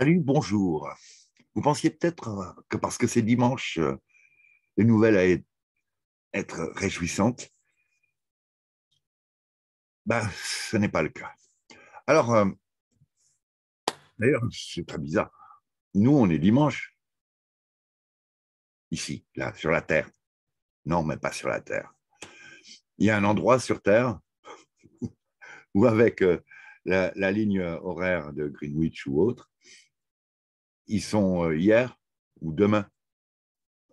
Salut, bonjour. Vous pensiez peut-être euh, que parce que c'est dimanche, euh, les nouvelles allaient être réjouissantes. Ben, ce n'est pas le cas. Alors, euh, d'ailleurs, c'est très bizarre. Nous, on est dimanche. Ici, là, sur la Terre. Non, mais pas sur la Terre. Il y a un endroit sur Terre où, avec la ligne horaire de Greenwich ou autre, ils sont euh, hier ou demain.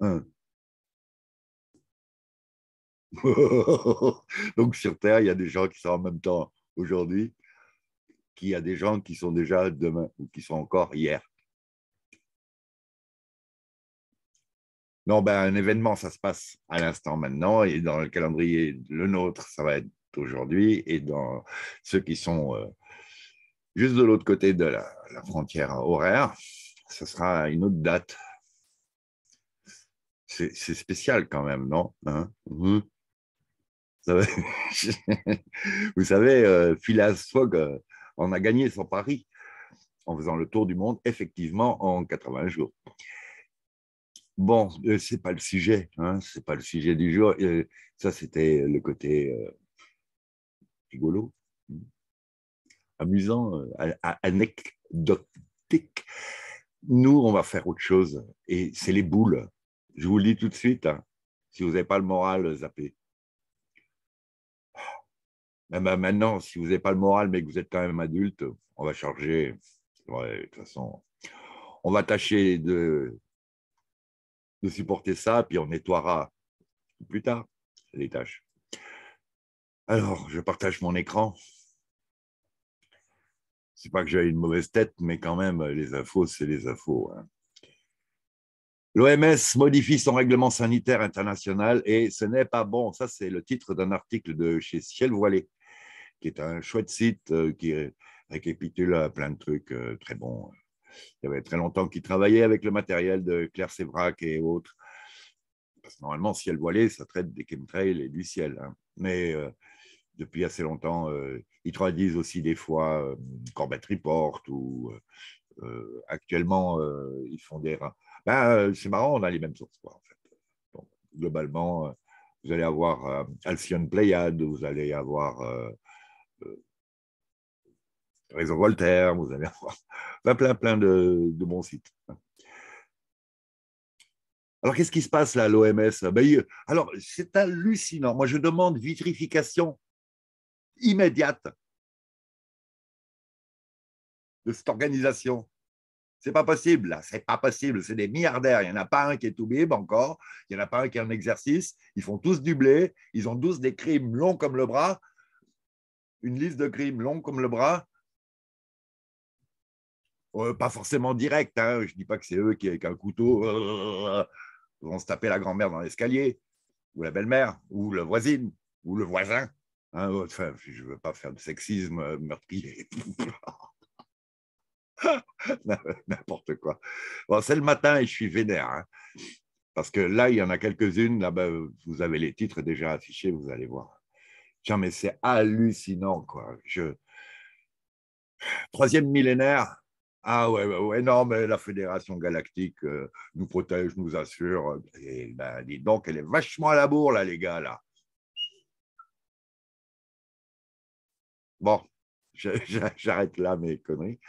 Donc sur Terre, il y a des gens qui sont en même temps aujourd'hui, qu'il y a des gens qui sont déjà demain ou qui sont encore hier. Non, ben, un événement, ça se passe à l'instant maintenant, et dans le calendrier, le nôtre, ça va être aujourd'hui, et dans ceux qui sont euh, juste de l'autre côté de la frontière horaire, ce sera une autre date. C'est spécial quand même, non hein? Vous savez, euh, Fogg euh, en a gagné son pari en faisant le tour du monde, effectivement, en 80 jours. Bon, ce euh, c'est pas le sujet, hein, c'est pas le sujet du jour. Euh, ça, c'était le côté rigolo, hein, amusant, anecdotique. Nous, on va faire autre chose. Et c'est les boules. Je vous le dis tout de suite. Hein. si vous n'avez pas le moral, zappez. maintenant, si vous n'avez pas le moral, mais que vous êtes quand même adulte, on va charger. de toute façon, on va tâcher de, de supporter ça, puis on nettoiera plus tard les tâches. Alors, je partage mon écran c'est pas que j'ai une mauvaise tête, mais quand même, les infos, c'est les infos. Hein. L'OMS modifie son règlement sanitaire international et ce n'est pas bon. Ça, c'est le titre d'un article de chez Ciel Voilé, qui est un chouette site euh, qui récapitule plein de trucs euh, très bons. Il y avait très longtemps qu'il travaillait avec le matériel de Claire Sévrac et autres. Parce que normalement, Ciel Voilé, ça traite des chemtrails et du ciel. Hein. Mais euh, depuis assez longtemps. Euh, ils traduisent aussi des fois euh, Corbett Report ou euh, actuellement, ils font des. Ben, c'est marrant, on a les mêmes sources, globalement, vous allez avoir Alcyon Pléiade, vous allez avoir. Raison Voltaire, vous allez avoir plein, plein, plein de, bons sites. Alors, qu'est-ce qui se passe là à l'OMS ben, Alors, c'est hallucinant. Moi, je demande vitrification immédiate de cette organisation. C'est pas possible, là. C'est pas possible. C'est des milliardaires. Il n'y en a pas un qui est bib encore. Il n'y en a pas un qui est en exercice. Ils font tous du blé. Ils ont tous des crimes longs comme le bras. Une liste de crimes longs comme le bras. Euh, pas forcément direct. Hein. Je ne dis pas que c'est eux qui, avec un couteau, euh, vont se taper la grand-mère dans l'escalier, ou la belle-mère, ou la voisine, ou le voisin. Ah, enfin, je ne veux pas faire de sexisme euh, meurtrier. N'importe quoi. Bon, c'est le matin et je suis vénère. Hein. parce que là, il y en a quelques-unes. Là, vous avez les titres déjà affichés, vous allez voir. Tiens, mais c'est hallucinant, quoi. Je... Troisième millénaire, ah ouais, ouais, non, mais la Fédération Galactique euh, nous protège, nous assure. Et ben, dis donc, elle est vachement à la bourre, là, les gars, là. Bon, j'arrête là mes conneries.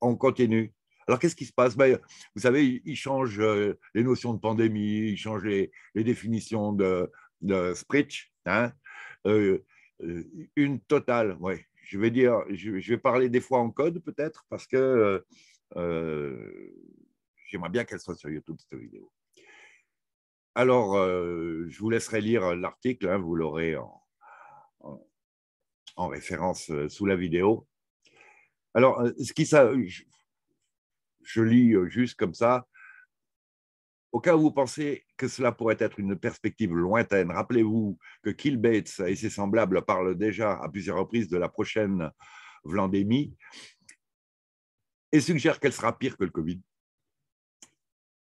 On continue. Alors, qu'est-ce qui se passe ben, Vous savez, ils changent euh, les notions de pandémie, ils changent les, définitions de, de Spritch. Hein. Euh, euh, une totale, oui. Je vais dire, je, vais parler des fois en code peut-être, parce que j'aimerais bien qu'elle soit sur YouTube, cette vidéo. Alors, je vous laisserai lire l'article, hein, vous l'aurez en, en référence euh, sous la vidéo. Alors, euh, ce qui ça, je, lis euh, juste comme ça. Au cas où vous pensez que cela pourrait être une perspective lointaine, rappelez-vous que Kill Bates et ses semblables parlent déjà à plusieurs reprises de la prochaine Vlandémie et suggèrent qu'elle sera pire que le Covid.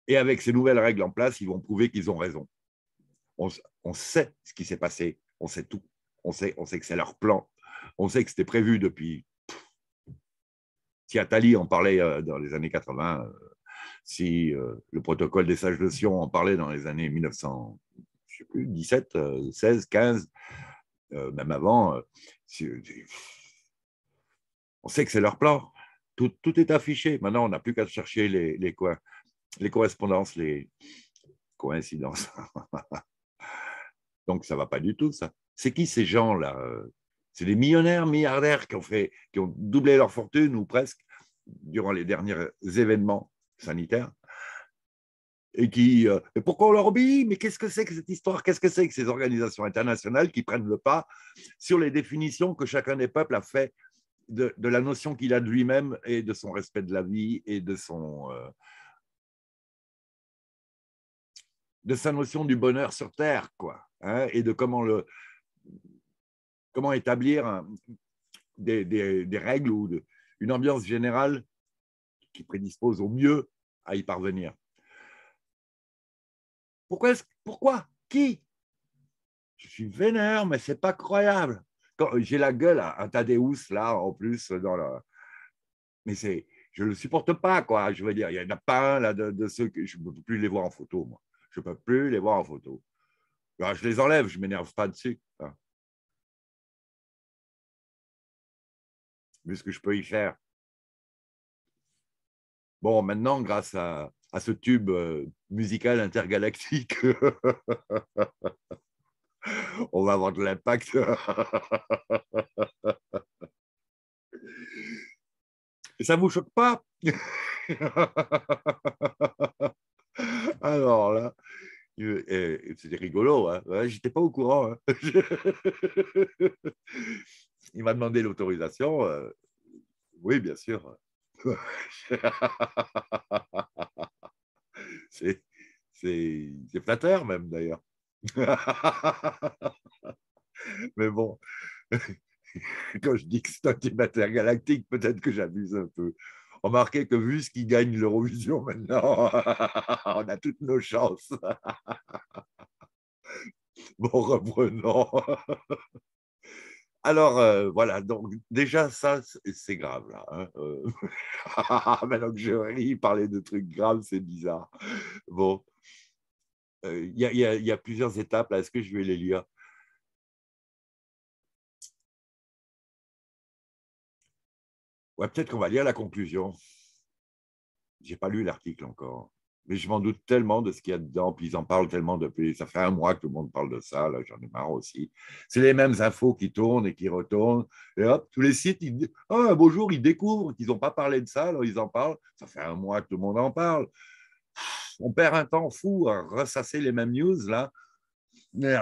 Et avec ces nouvelles règles en place, ils vont prouver qu'ils ont raison. On, on, sait ce qui s'est passé, on sait tout, on sait, on sait que c'est leur plan, on sait que c'était prévu depuis. Si Attali en parlait euh, dans les années 80, euh, si euh, le protocole des sages de Sion en parlait dans les années 1917, 16, 15, même avant, on sait que c'est leur plan. Tout, est affiché. Maintenant, on n'a plus qu'à chercher les, les, les correspondances, les coïncidences. Donc, ça ne va pas du tout, ça. C'est qui ces gens-là c'est des millionnaires, milliardaires qui ont, fait, qui ont doublé leur fortune ou presque durant les derniers événements sanitaires. Et qui. Euh, pourquoi on leur obéit Mais qu'est-ce que c'est que cette histoire Qu'est-ce que c'est que ces organisations internationales qui prennent le pas sur les définitions que chacun des peuples a fait de, la notion qu'il a de lui-même et de son respect de la vie et de son. Euh, de sa notion du bonheur sur Terre, quoi, hein, et de comment le, comment établir des, règles ou une ambiance générale qui prédispose au mieux à y parvenir. Pourquoi, pourquoi Qui Je suis vénère, mais c'est pas croyable. J'ai la gueule à un Tadeus là, en plus, dans la... mais c'est, je ne le supporte pas, quoi. Je veux dire, il y en a pas un là, de, ceux que je ne peux plus les voir en photo, moi. Je ne peux plus les voir en photo. Bah, je les enlève, je ne m'énerve pas dessus. Hein. ce que je peux y faire. Bon, maintenant, grâce à, ce tube euh, musical intergalactique, on va avoir de l'impact. Ça vous choque pas Alors là, euh, euh, c'était rigolo. Hein J'étais pas au courant. Hein il m'a demandé l'autorisation. Euh, oui, bien sûr. c'est, c'est, flatteur même d'ailleurs. Mais bon, quand je dis que c'est un timbateur galactique, peut-être que j'abuse un peu. Remarquez que vu ce qui gagne l'Eurovision maintenant, on a toutes nos chances. bon, reprenons. Alors euh, voilà, donc déjà ça, c'est grave là. Hein, euh, maintenant que je ris, parler de trucs graves, c'est bizarre. Bon, euh, il y, a plusieurs étapes est-ce que je vais les lire Ouais, peut-être qu'on va lire la conclusion. J'ai pas lu l'article encore mais je m'en doute tellement de ce qu'il y a dedans, puis ils en parlent tellement depuis, ça fait un mois que tout le monde parle de ça, là j'en ai marre aussi. C'est les mêmes infos qui tournent et qui retournent, et hop, tous les sites, ah, un beau jour, ils découvrent qu'ils n'ont pas parlé de ça, alors ils en parlent, ça fait un mois que tout le monde en parle. On perd un temps fou à ressasser les mêmes news, là. Mais, euh,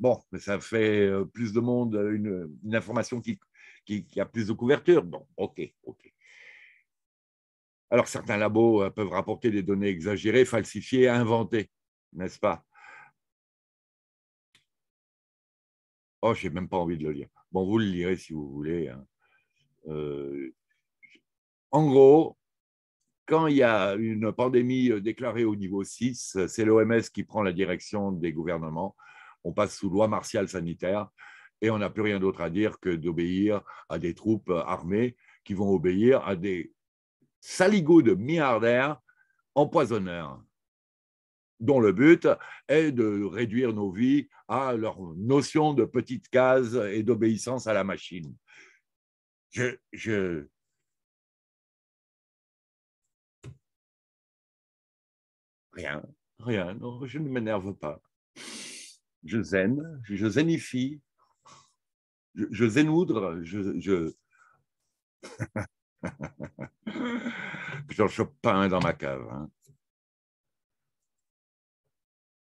bon, mais ça fait euh, plus de monde, euh, une, information qui, qui a plus de couverture. Bon, ok, ok. Alors certains labos euh, peuvent rapporter des données exagérées, falsifiées, inventées, n'est-ce pas Oh, j'ai même pas envie de le lire. Bon, vous le lirez si vous voulez. Hein. Euh, en gros, quand il y a une pandémie euh, déclarée au niveau 6, c'est l'OMS qui prend la direction des gouvernements. On passe sous loi martiale sanitaire et on n'a plus rien d'autre à dire que d'obéir à des troupes armées qui vont obéir à des Saligou de milliardaires empoisonneurs, dont le but est de réduire nos vies à leur notion de petite case et d'obéissance à la machine. Je, je, Rien, rien, je ne m'énerve pas. Je zène, je zénifie, je, je zénoudre, je... J'en chope pas un dans ma cave. Hein.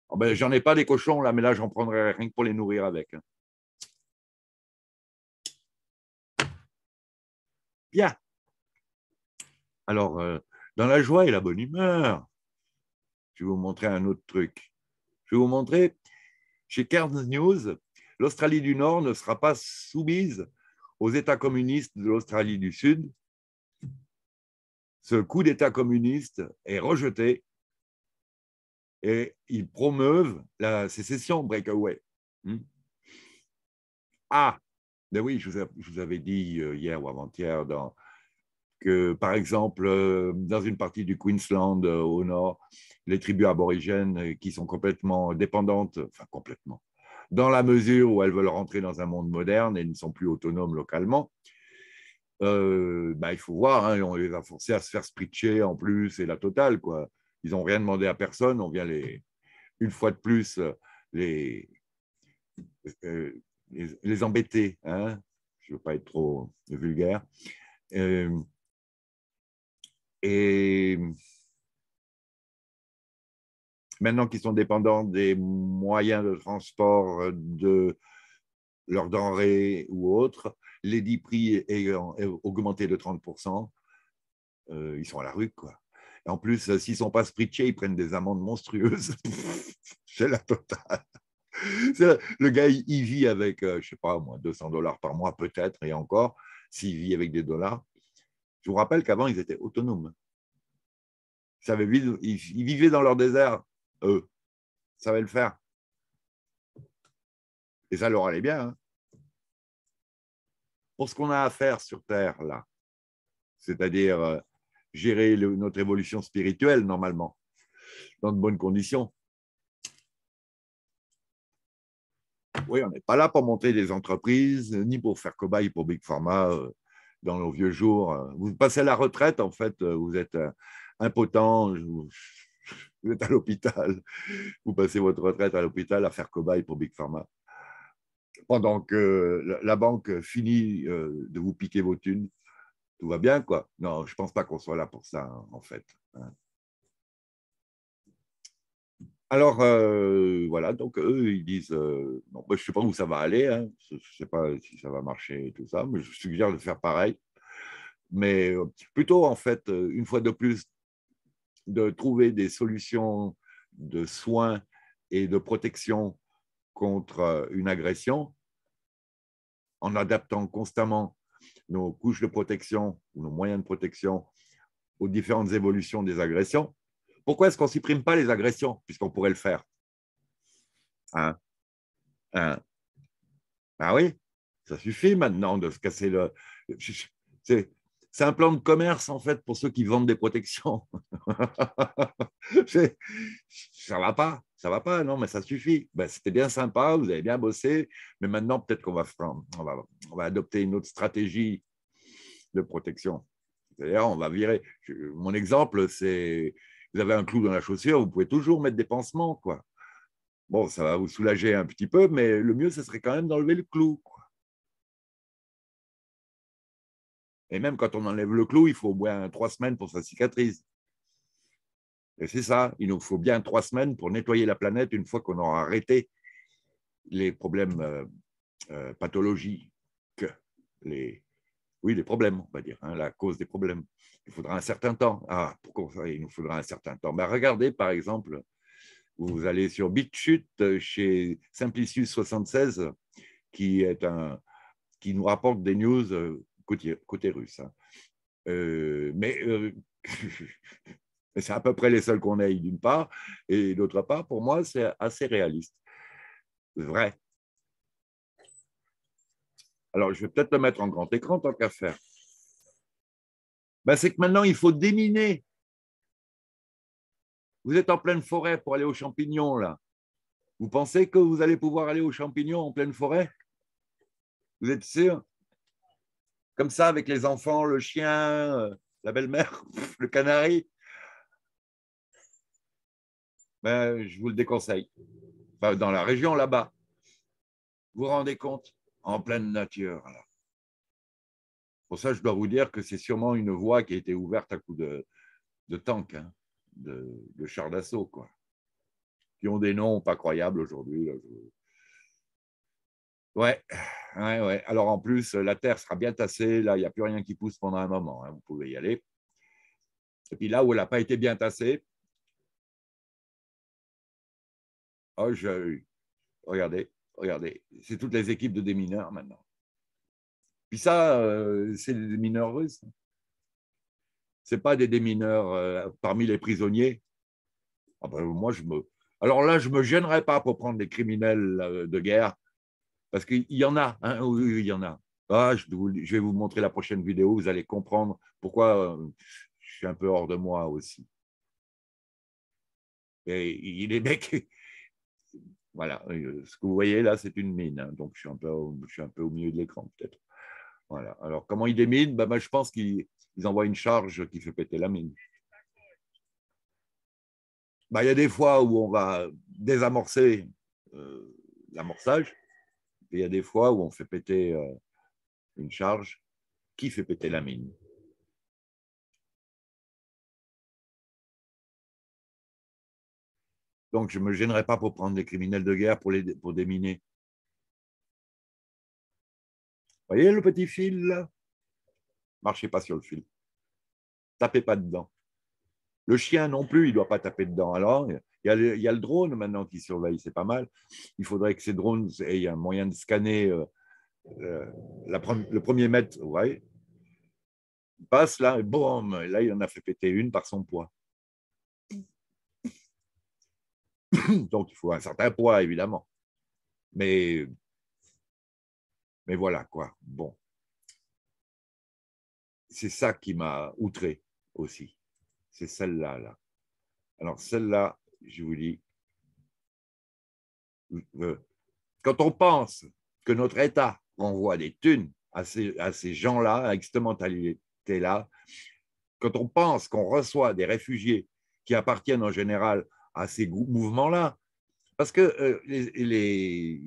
Ah ben, j'en ai pas des cochons là, mais là j'en prendrai rien que pour les nourrir avec. Hein. Bien. Alors, euh, dans la joie et la bonne humeur, je vais vous montrer un autre truc. Je vais vous montrer, chez Cairns News, l'Australie du Nord ne sera pas soumise aux États communistes de l'Australie du Sud ce coup d'État communiste est rejeté et ils promeuvent la sécession breakaway. Hmm. ah, ben oui, je vous, avais dit euh, hier ou avant-hier que, par exemple, euh, dans une partie du Queensland euh, au nord, les tribus aborigènes qui sont complètement dépendantes, enfin complètement, dans la mesure où elles veulent rentrer dans un monde moderne et ne sont plus autonomes localement, euh, bah, il faut voir, hein, on les a forcés à se faire spritcher en plus et la totale. quoi. Ils n'ont rien demandé à personne, on vient les, une fois de plus euh, euh, les, les, embêter. Hein. Je ne veux pas être trop vulgaire. et maintenant qu'ils sont dépendants des moyens de transport de leurs denrées ou autres, les 10 prix ayant augmenté de 30%, euh, ils sont à la rue, quoi. en plus, euh, s'ils sont pas spritchés, ils prennent des amendes monstrueuses. C'est la totale. Le gars, il vit avec, je euh, je sais pas, moins 200 dollars par mois peut-être, et encore, s'il vit avec des dollars. Je vous rappelle qu'avant, ils étaient autonomes. ils, vivaient dans leur désert, eux. Ça va le faire. Et ça leur allait bien. Hein pour ce qu'on a à faire sur Terre, là. C'est-à-dire euh, gérer notre évolution spirituelle, normalement, dans de bonnes conditions. Oui, on n'est pas là pour monter des entreprises, euh, ni pour faire cobaye pour Big Pharma euh, dans nos vieux jours. Vous passez la retraite, en fait, vous êtes impotent, vous, vous êtes à l'hôpital, vous passez votre retraite à l'hôpital à faire cobaye pour Big Pharma pendant oh, euh, que la banque finit euh, de vous piquer vos thunes, tout va bien, quoi. Non, je ne pense pas qu'on soit là pour ça, hein, en fait. Hein. Alors, euh, voilà, donc eux, ils disent, bah, je ne sais pas où ça va aller, hein. je ne sais pas si ça va marcher et tout ça, mais je suggère de faire pareil. Mais plutôt, en fait, une fois de plus, de trouver des solutions de soins et de protection contre une agression en adaptant constamment nos couches de protection ou nos moyens de protection aux différentes évolutions des agressions. Pourquoi est-ce qu'on ne supprime pas les agressions, puisqu'on pourrait le faire hein hein Ah oui, ça suffit maintenant de se casser le c'est un plan de commerce, en fait, pour ceux qui vendent des protections. ça va pas, ça va pas, non, mais ça suffit. Ben, c'était bien sympa, vous avez bien bossé, mais maintenant, peut-être qu'on va, on on va adopter une autre stratégie de protection. d'ailleurs on va virer. Mon exemple, c'est vous avez un clou dans la chaussure, vous pouvez toujours mettre des pansements, quoi. Bon, ça va vous soulager un petit peu, mais le mieux, ce serait quand même d'enlever le clou. Et même quand on enlève le clou, il faut au moins trois semaines pour sa cicatrice. Et c'est ça, il nous faut bien trois semaines pour nettoyer la planète une fois qu'on aura arrêté les problèmes euh, euh pathologiques, les, oui, les problèmes, on va dire, hein, la cause des problèmes. Il faudra un certain temps. Ah, pourquoi ça Il nous faudra un certain temps. Mais ben, regardez, par exemple, vous allez sur BitChute euh, chez Simplicius76, qui, est un, qui nous rapporte des news euh, côté, russe. Hein. Euh, mais euh, c'est à peu près les seuls qu'on ait d'une part, et d'autre part, pour moi, c'est assez réaliste. Vrai. Alors, je vais peut-être le mettre en grand écran tant qu'à faire. Ben, c'est que maintenant, il faut déminer. Vous êtes en pleine forêt pour aller aux champignons, là. Vous pensez que vous allez pouvoir aller aux champignons en pleine forêt Vous êtes sûr comme ça avec les enfants, le chien, euh, la belle-mère, le canari. Ben, je vous le déconseille. dans la région là-bas. Vous vous rendez compte En pleine nature. Pour ça, je dois vous dire que c'est sûrement une voie qui a été ouverte à coups de, tanks, hein, de, chars d'assaut, quoi. Qui ont des noms pas croyables aujourd'hui. Ouais, ouais, ouais. Alors en plus, la terre sera bien tassée. Là, il n'y a plus rien qui pousse pendant un moment. Hein. Vous pouvez y aller. Et puis là où elle n'a pas été bien tassée, oh, regardez, regardez, c'est toutes les équipes de démineurs maintenant. Puis ça, euh, c'est des démineurs russes. n'est hein. pas des démineurs euh, parmi les prisonniers. Ah ben, moi, je me... Alors là, je ne me gênerai pas pour prendre des criminels euh, de guerre parce qu'il y en a, hein. oui, il y en a. Ah, je, vais vous montrer la prochaine vidéo, vous allez comprendre pourquoi euh, je suis un peu hors de moi aussi. Et est mec. voilà, euh, ce que vous voyez là, c'est une mine. Hein. donc je suis, un peu, je suis un peu au milieu de l'écran, peut-être. Voilà. Alors, comment ils déminent ben, ben, Je pense qu'ils envoient une charge qui fait péter la mine. Ben, il y a des fois où on va désamorcer euh, l'amorçage il y a des fois où on fait péter euh, une charge. Qui fait péter la mine Donc, je ne me gênerai pas pour prendre des criminels de guerre pour, les, pour déminer. Voyez le petit fil Marchez pas sur le fil. Tapez pas dedans. Le chien non plus, il ne doit pas taper dedans. Alors, il y, a le, drone maintenant qui surveille, c'est pas mal. Il faudrait que ces drones aient un moyen de scanner euh, euh, la, le premier mètre. Ouais. Il passe là, et boum, là, il en a fait péter une par son poids. Donc, il faut un certain poids, évidemment. Mais, mais voilà, quoi. Bon. C'est ça qui m'a outré aussi. C'est celle-là, là. Alors, celle-là, je vous dis, euh, quand on pense que notre État envoie des thunes à ces, gens-là, à cette mentalité-là, quand on pense qu'on reçoit des réfugiés qui appartiennent en général à ces mouvements-là, parce que euh, les,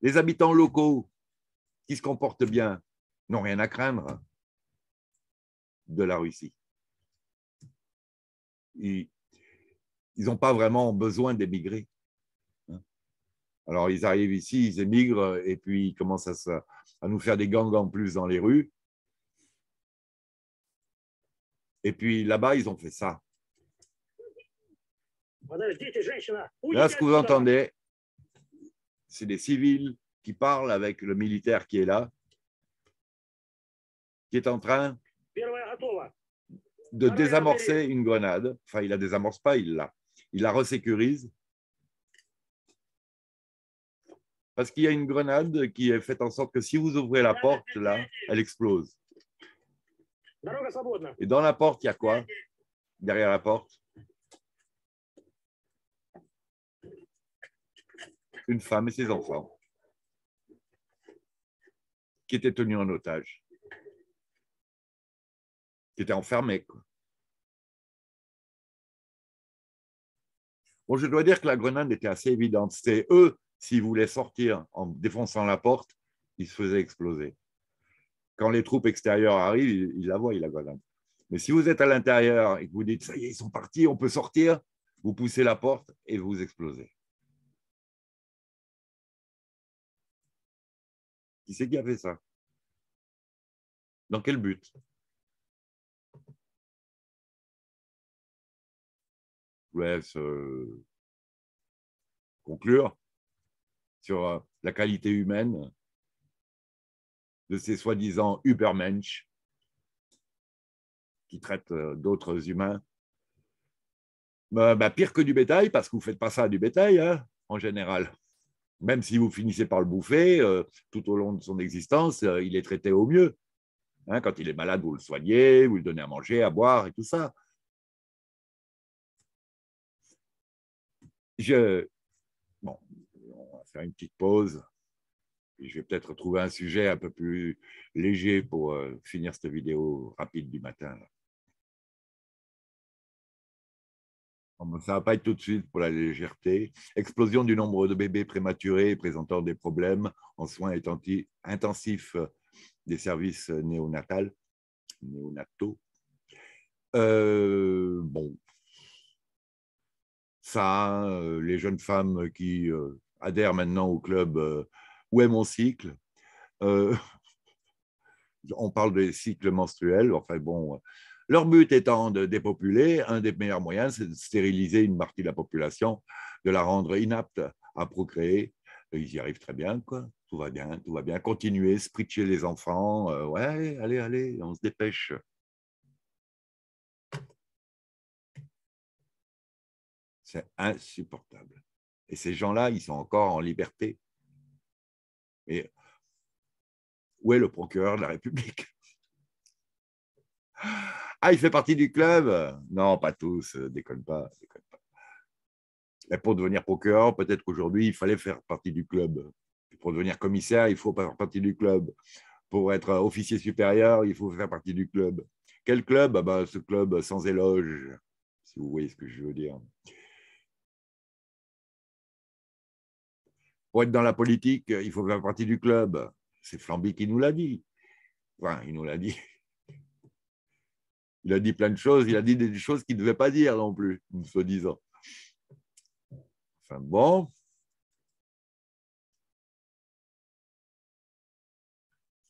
les, habitants locaux qui se comportent bien n'ont rien à craindre de la Russie ils n'ont pas vraiment besoin d'émigrer. Hein. Alors, ils arrivent ici, ils émigrent, euh, et puis ils commencent à, nous faire des gangs en plus dans les rues. Et puis là-bas, ils ont fait ça. Là, ce que vous entendez, c'est des civils qui parlent avec le militaire qui est là, qui est en train de désamorcer une grenade. Enfin, il ne la désamorce pas, il l'a il la resécurise. Parce qu'il y a une grenade qui est faite en sorte que si vous ouvrez la porte, là, elle explose. Et dans la porte, il y a quoi Derrière la porte Une femme et ses enfants qui étaient tenus en otage, qui étaient enfermés. Quoi. je dois dire que la grenade était assez évidente. C'était eux, s'ils voulaient sortir en défonçant la porte, ils se faisaient exploser. Quand les troupes extérieures arrivent, ils, la voient, la grenade. Mais si vous êtes à l'intérieur et que vous dites, ça y est, ils sont partis, on peut sortir, vous poussez la porte et vous explosez. Qui c'est qui a fait ça Dans quel but je euh, conclure sur euh, la qualité humaine de ces soi-disant Ubermensch qui traitent euh, d'autres humains. Bah, bah, pire que du bétail, parce que vous ne faites pas ça à du bétail, hein, en général. Même si vous finissez par le bouffer, tout au long de son existence, il est traité au mieux. Hein, quand il est malade, vous le soignez, vous le donnez à manger, à boire et tout ça. Je... Bon, on va faire une petite pause. Et je vais peut-être trouver un sujet un peu plus léger pour euh, finir cette vidéo rapide du matin. ça ne va pas être tout de suite pour la légèreté. Explosion du nombre de bébés prématurés présentant des problèmes en soins intensifs des services néonataux. Euh, bon, euh, les jeunes femmes qui euh, adhèrent maintenant au club euh, Où est mon cycle On parle des cycles menstruels, enfin bon. Leur but étant de dépopuler, un des meilleurs moyens, c'est de stériliser une partie de la population, de la rendre inapte à procréer. Ils y arrivent très bien, quoi. Tout va bien, tout va bien. continuer spritcher les enfants. ouais, allez, allez, on se dépêche. insupportable. Et ces gens-là, ils sont encore en liberté. Mais où est le procureur de la République Ah, il fait partie du club Non, pas tous, euh, déconne pas, déconne pas. pour devenir procureur, peut-être qu'aujourd'hui, il fallait faire partie du club. pour devenir commissaire, il faut faire partie du club. Pour être officier supérieur, il faut faire partie du club. Quel club ah ben, Ce club sans éloge, si vous voyez ce que je veux dire. pour être dans la politique, euh, il faut faire partie du club. C'est Flamby qui nous l'a dit. Enfin, il nous l'a dit. Il a dit plein de choses, il a dit des choses qu'il ne devait pas dire non plus, soi-disant. Enfin bon.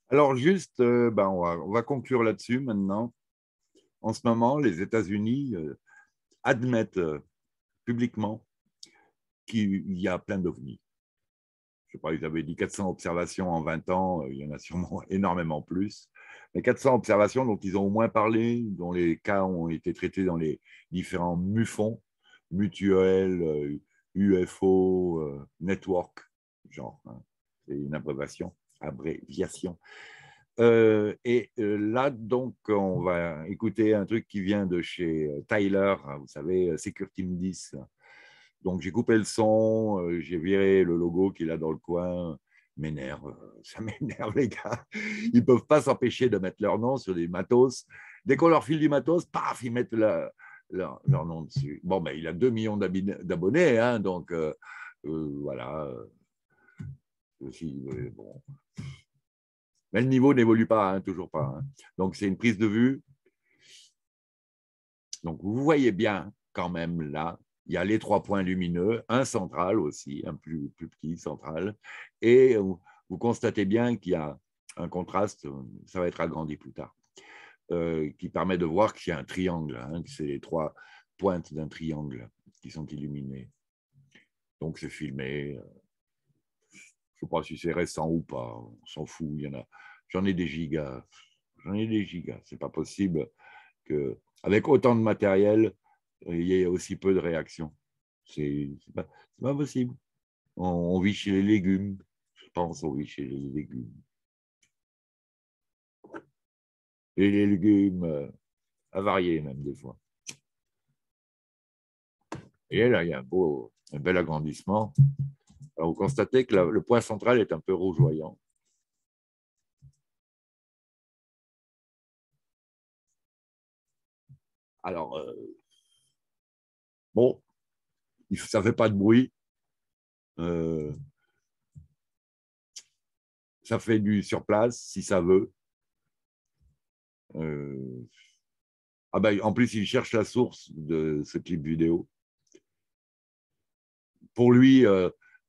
Alors juste, euh, ben on va conclure là-dessus maintenant. En ce moment, les États-Unis euh, admettent publiquement qu'il y a plein d'ovnis avez ils avaient dit 400 observations en 20 ans, euh, il y en a sûrement énormément plus. Mais 400 observations dont ils ont au moins parlé, dont les cas ont été traités dans les différents MUFON, Mutuel, UFO, euh, euh, Network, genre, hein, c'est une abréviation. abréviation. et là, donc, on va écouter un truc qui vient de chez Tyler, hein, vous savez, Security 10 donc j'ai coupé le son, euh, j'ai viré le logo qu'il a dans le coin. M'énerve, euh, ça m'énerve les gars. Ils peuvent pas s'empêcher de mettre leur nom sur des matos. Dès qu'on leur file du matos, paf, ils mettent leur, nom dessus. Bon, ben, il a 2 millions d'abonnés, hein, donc euh, voilà. Mais le niveau n'évolue pas, hein, toujours pas. Hein. Donc c'est une prise de vue. Donc vous voyez bien quand même là il y a les trois points lumineux, un central aussi, un plus, petit central, et vous constatez bien qu'il y a un contraste, ça va être agrandi plus tard, euh, qui permet de voir qu'il y a un triangle, hein, que c'est les trois pointes d'un triangle qui sont illuminées. Donc c'est filmé, je ne sais pas si c'est récent ou pas, on s'en fout, il y en a, j'en ai des gigas, j'en ai des gigas, c'est pas possible que, avec autant de matériel, il y a aussi peu de réactions. C'est pas, pas possible. On, vit chez les légumes. Je pense qu'on vit chez les légumes. Et les légumes avariés euh, même des fois. Et là, il y a un, beau, un bel agrandissement. Alors, vous constatez que le point central est un peu rougeoyant. Alors, euh, Bon, ça ne fait pas de bruit. Euh, ça fait du sur place, si ça veut. Euh, ah ben, en plus, il cherche la source de ce clip vidéo. Pour lui, euh,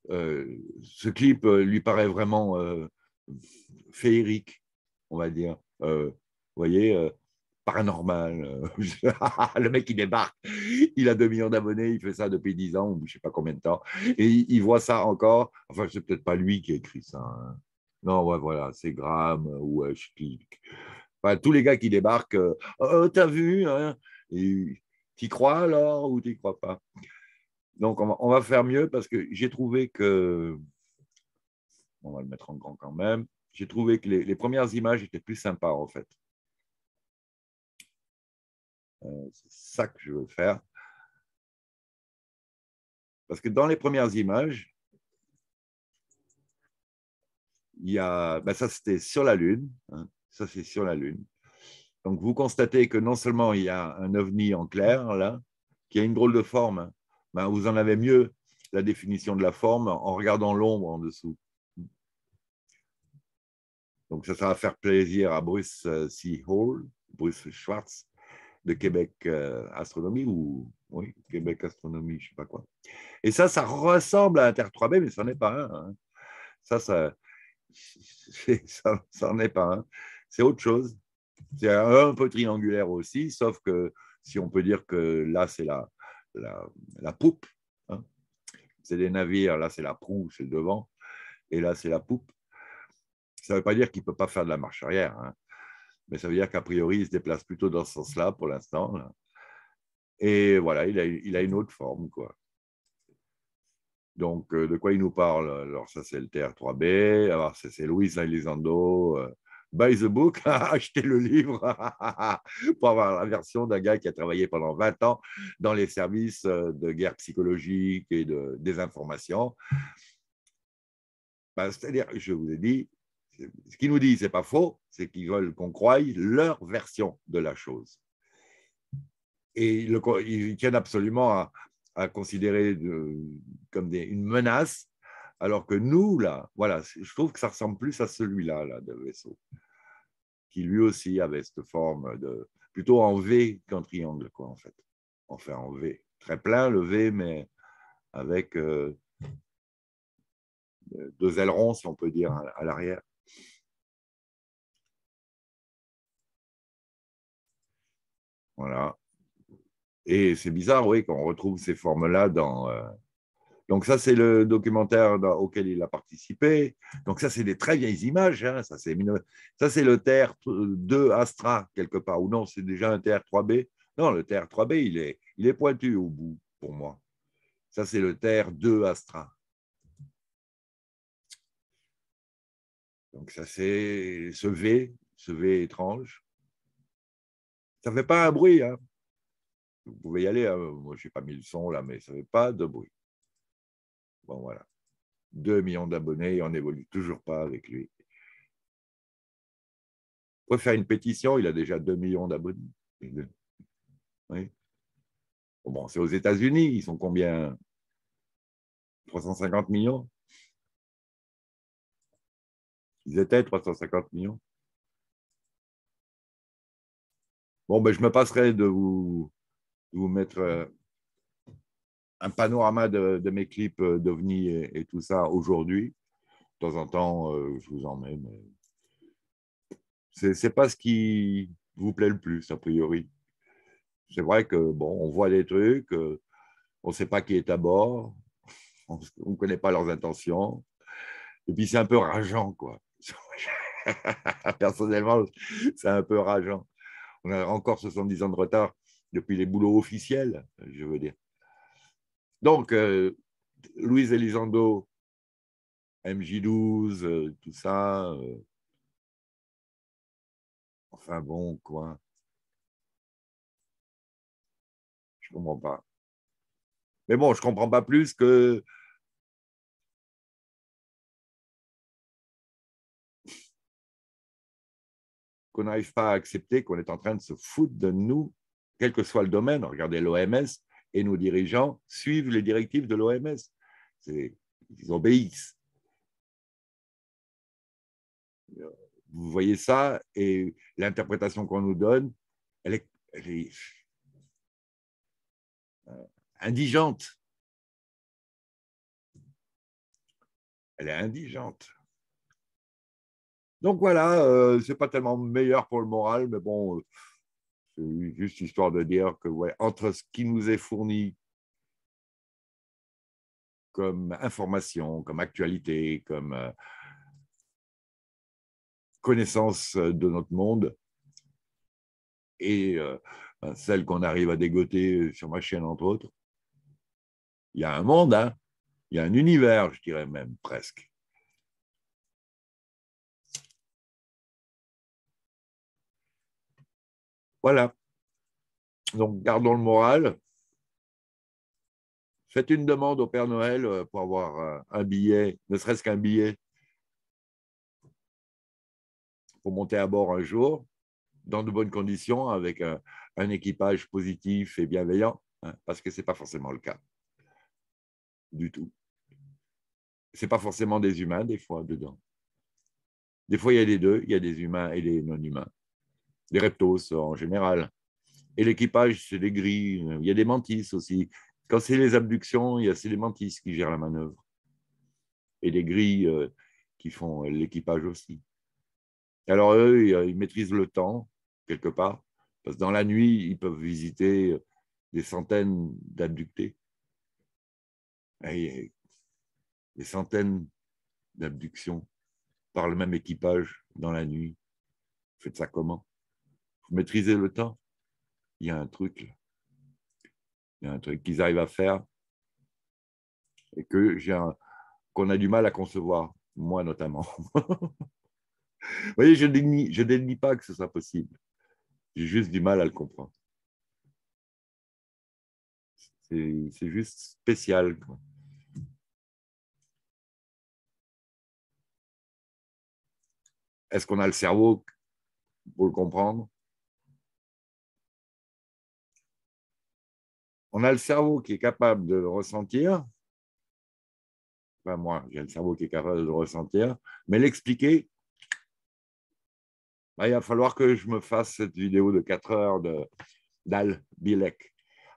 ce clip lui paraît vraiment féerique, on va dire. Vous voyez, paranormal. Euh, le mec, il débarque, il a 2 millions d'abonnés, il fait ça depuis 10 ans je ne sais pas combien de temps. Et il voit ça encore. Enfin, c'est peut-être pas lui qui a écrit ça. Hein. Non, ouais, voilà, c'est Graham euh, ou euh, tous les gars qui débarquent, tu as oh, oh, t'as vu hein, Et t'y crois alors ou t'y crois pas Donc, on va, faire mieux parce que j'ai trouvé que. On va le mettre en grand quand même. J'ai trouvé que les premières images étaient plus sympas en fait. Euh, c'est ça que je veux faire. Parce que dans les premières images, il y a, ben ça c'était sur la Lune, hein. ça c'est sur la Lune. Donc vous constatez que non seulement il y a un ovni en clair là, qui a une drôle de forme, ben vous en avez mieux la définition de la forme en regardant l'ombre en dessous. Donc ça, ça va faire plaisir à Bruce euh, C. Hall, Bruce Schwartz, de Québec euh, Astronomie ou oui, Québec Astronomie, je ne sais pas quoi. Et ça, ça ressemble à Inter 3B, mais ça n'en est pas un. Hein. Ça, ça n'en ça, est pas un. C'est autre chose. C'est un peu triangulaire aussi, sauf que si on peut dire que là, c'est la, la, la, poupe. Hein. C'est des navires, là, c'est la proue, c'est le devant. Et là, c'est la poupe. Ça ne veut pas dire qu'il ne peut pas faire de la marche arrière. Hein mais ça veut dire qu'a priori, il se déplace plutôt dans ce sens-là pour l'instant. Et voilà, il a, une autre forme. Quoi. Donc, euh, de quoi il nous parle Alors, ça, c'est le TR3B. Alors, ça, c'est Louis Elizondo. Euh, buy the book, achetez le livre pour avoir la version d'un gars qui a travaillé pendant 20 ans dans les services euh, de guerre psychologique et de désinformation. Ben, c'est-à-dire, je vous ai dit, ce qu'ils nous disent, c'est pas faux, c'est qu'ils veulent qu'on croie leur version de la chose. Et ils tiennent absolument à, considérer comme une menace, alors que nous, là, voilà, je trouve que ça ressemble plus à celui-là, là, de vaisseau, qui lui aussi avait cette forme de plutôt en V qu'en triangle, quoi, en fait. Enfin, en V. Très plein, le V, mais avec euh, deux ailerons, si on peut dire, à l'arrière. Voilà. Et c'est bizarre, oui, qu'on retrouve ces formes-là dans. Euh, donc, ça, c'est le documentaire auquel il a participé. Donc, ça, c'est des très vieilles images. Hein, ça, c'est le Terre 2 Astra, quelque part. Ou non, c'est déjà un Terre 3 b Non, le Terre 3 b il est, il est pointu au bout, pour moi. Ça, c'est le Terre 2 Astra. Donc, ça, c'est ce V, ce V étrange. Ça ne fait pas un bruit. Hein. Vous pouvez y aller. Hein. Moi, je n'ai pas mis le son là, mais ça ne fait pas de bruit. Bon, voilà. 2 millions d'abonnés et on n'évolue toujours pas avec lui. Pour faire une pétition, il a déjà 2 millions d'abonnés. Oui. Bon, c'est aux États-Unis, ils sont combien 350 millions Ils étaient 350 millions. Bon, ben, je me passerai de vous, vous mettre euh, un panorama de, mes clips euh, d'OVNI et, tout ça aujourd'hui. De temps en temps, euh, je vous en mais C'est n'est pas ce qui vous plaît le plus, a priori. C'est vrai que, bon, on voit des trucs, on ne sait pas qui est à bord, on ne connaît pas leurs intentions. Et puis, c'est un peu rageant, quoi. Personnellement, c'est un peu rageant. On a encore 70 ans de retard depuis les boulots officiels, je veux dire. Donc, euh, Louise Elizondo, MJ12, euh, tout ça. Euh, enfin bon, quoi. Je comprends pas. Mais bon, je comprends pas plus que qu'on n'arrive pas à accepter qu'on est en train de se foutre de nous, quel que soit le domaine. Regardez l'OMS et nos dirigeants suivent les directives de l'OMS. Ils obéissent. Vous voyez ça et l'interprétation qu'on nous donne, elle est, elle euh, indigente. Elle est indigente. Donc voilà, ce euh, c'est pas tellement meilleur pour le moral, mais bon, euh, c'est juste histoire de dire que ouais, entre ce qui nous est fourni comme information, comme actualité, comme euh, connaissance de notre monde, et ben, celle qu'on arrive à dégoter sur ma chaîne, entre autres, il y a un monde, hein. il y a un univers, je dirais même presque. Voilà. Donc, gardons le moral. Faites une demande au Père Noël euh, pour avoir euh, un billet, ne serait-ce qu'un billet, pour monter à bord un jour, dans de bonnes conditions, avec euh, un, équipage positif et bienveillant, hein, parce que ce n'est pas forcément le cas du tout. Ce n'est pas forcément des humains, des fois, dedans. Des fois, il y a les deux, il y a des humains et des non-humains des reptos en général. Et l'équipage, c'est des gris, il y a des mantis aussi. Quand c'est les abductions, il y a c'est les mantis qui gèrent la manœuvre. Et les gris euh, qui font l'équipage aussi. Alors eux, euh, ils, maîtrisent le temps, quelque part, parce que dans la nuit, ils peuvent visiter euh, des centaines d'abductés. Des centaines d'abductions par le même équipage dans la nuit. faites ça comment maîtriser le temps. Il y a un truc Il y a un truc qu'ils arrivent à faire et que j'ai qu'on a du mal à concevoir, moi notamment. Vous voyez, je dénie, je dénie pas que ce soit possible. J'ai juste du mal à le comprendre. C'est juste spécial. Quoi. Est-ce qu'on a le cerveau pour le comprendre On a le cerveau qui est capable de ressentir. Enfin, moi, j'ai le cerveau qui est capable de ressentir. Mais l'expliquer, bah, il va falloir que je me fasse cette vidéo de 4 heures d'Al Bilek,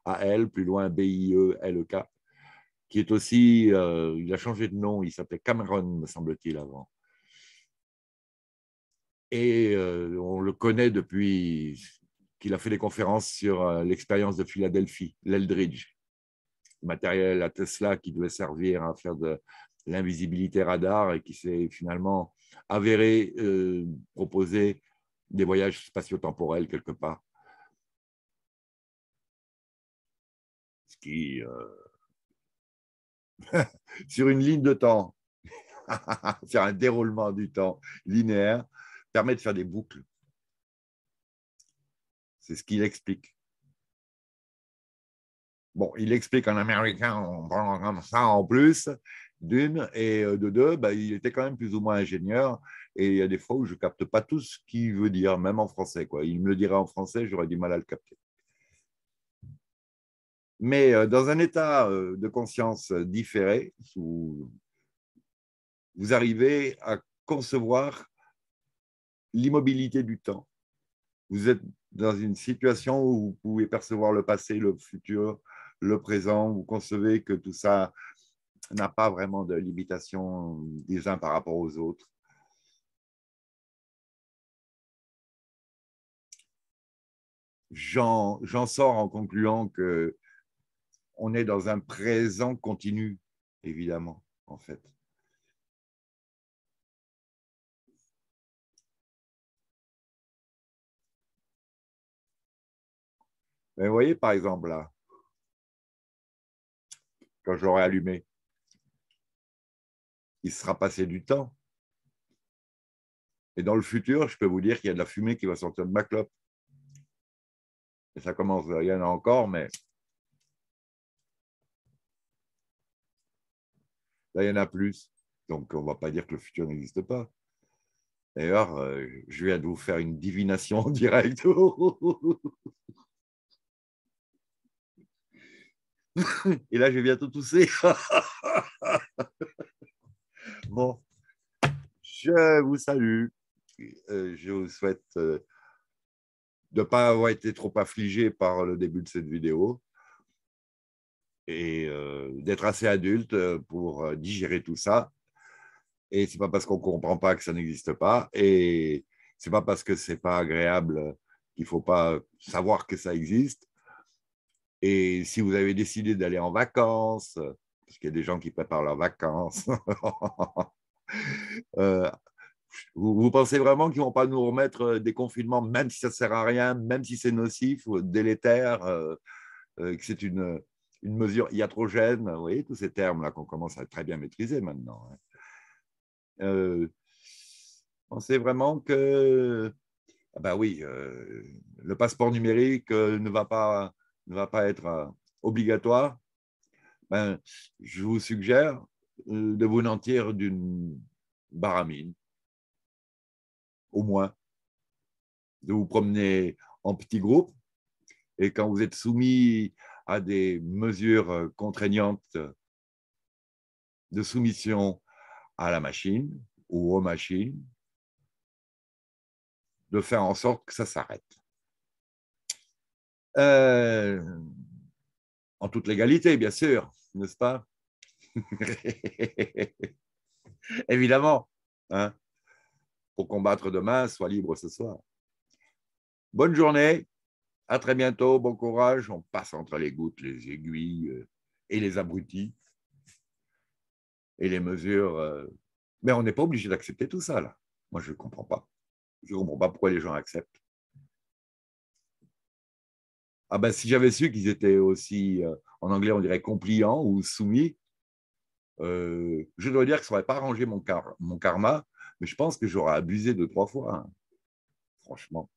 A-L, plus loin b i e l e k qui est aussi, euh, il a changé de nom, il s'appelait Cameron, me semble-t-il, avant. Et euh, on le connaît depuis qu'il a fait des conférences sur euh, l'expérience de Philadelphie, l'Eldridge, matériel à Tesla qui devait servir à faire de l'invisibilité radar et qui s'est finalement avéré euh, proposer des voyages spatio-temporels quelque part. Ce qui, euh, sur une ligne de temps, sur un déroulement du temps linéaire, permet de faire des boucles c'est ce qu'il explique. Bon, il explique en américain en comme ça en plus, d'une, et euh, de deux, ben, il était quand même plus ou moins ingénieur, et il y a des fois où je ne capte pas tout ce qu'il veut dire, même en français. Quoi. Il me le dirait en français, j'aurais du mal à le capter. Mais euh, dans un état euh, de conscience différé, vous arrivez à concevoir l'immobilité du temps. Vous êtes dans une situation où vous pouvez percevoir le passé, le futur, le présent, vous concevez que tout ça n'a pas vraiment de limitation des uns par rapport aux autres. J'en sors en concluant que on est dans un présent continu, évidemment, en fait. Mais vous voyez, par exemple, là, quand j'aurai allumé, il sera passé du temps. Et dans le futur, je peux vous dire qu'il y a de la fumée qui va sortir de ma clope. Et ça commence, il y en a encore, mais là, il y en a plus. Donc, on ne va pas dire que le futur n'existe pas. D'ailleurs, euh, je viens de vous faire une divination en direct. Et là, je vais bientôt tousser. bon, je vous salue. Euh, je vous souhaite euh, de ne pas avoir été trop affligé par le début de cette vidéo et euh, d'être assez adulte pour digérer tout ça. Et c'est pas parce qu'on comprend pas que ça n'existe pas. Et c'est pas parce que c'est pas agréable qu'il faut pas savoir que ça existe. Et si vous avez décidé d'aller en vacances, euh, parce qu'il y a des gens qui préparent leurs vacances, euh, vous, pensez vraiment qu'ils ne vont pas nous remettre euh, des confinements, même si ça ne sert à rien, même si c'est nocif, délétère, que c'est une, mesure iatrogène, vous voyez, tous ces termes-là qu'on commence à très bien maîtriser maintenant. Vous hein. Euh, pensez vraiment que, ben oui, le passeport numérique ne va pas ne va pas être euh, obligatoire, ben, je vous suggère euh, de vous nantir d'une baramine, au moins, de vous promener en petits groupes. Et quand vous êtes soumis à des mesures euh, contraignantes de soumission à la machine ou aux machines, de faire en sorte que ça s'arrête. Euh, en toute légalité, bien sûr, n'est-ce pas Évidemment. Hein, pour combattre demain, sois libre ce soir. Bonne journée, à très bientôt, bon courage. On passe entre les gouttes, les aiguilles euh, et les abrutis et les mesures. Euh, mais on n'est pas obligé d'accepter tout ça, là. Moi, je ne comprends pas. Je ne comprends pas pourquoi les gens acceptent. Ah ben, si j'avais su qu'ils étaient aussi, euh, en anglais, on dirait compliants ou soumis, euh, je dois dire que ça n'aurait pas arrangé mon, mon karma, mais je pense que j'aurais abusé deux, trois fois, hein, franchement.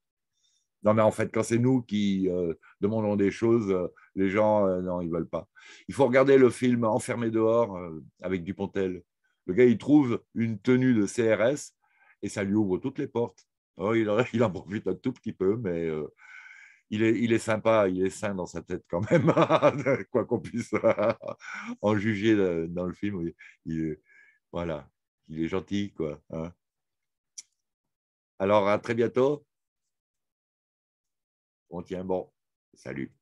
Non, mais en fait, quand c'est nous qui euh, demandons des choses, les gens, non, ils ne veulent pas. Il faut regarder le film Enfermé dehors avec Dupontel. Le gars, il trouve une tenue de CRS et ça lui ouvre toutes les portes. Oh, il, en, profite un tout petit peu, mais il est, il est sympa, il est sain dans sa tête quand même, quoi qu'on puisse en juger dans le film. voilà, il est gentil, quoi. Hein. Alors, à très bientôt. On tient bon. Salut.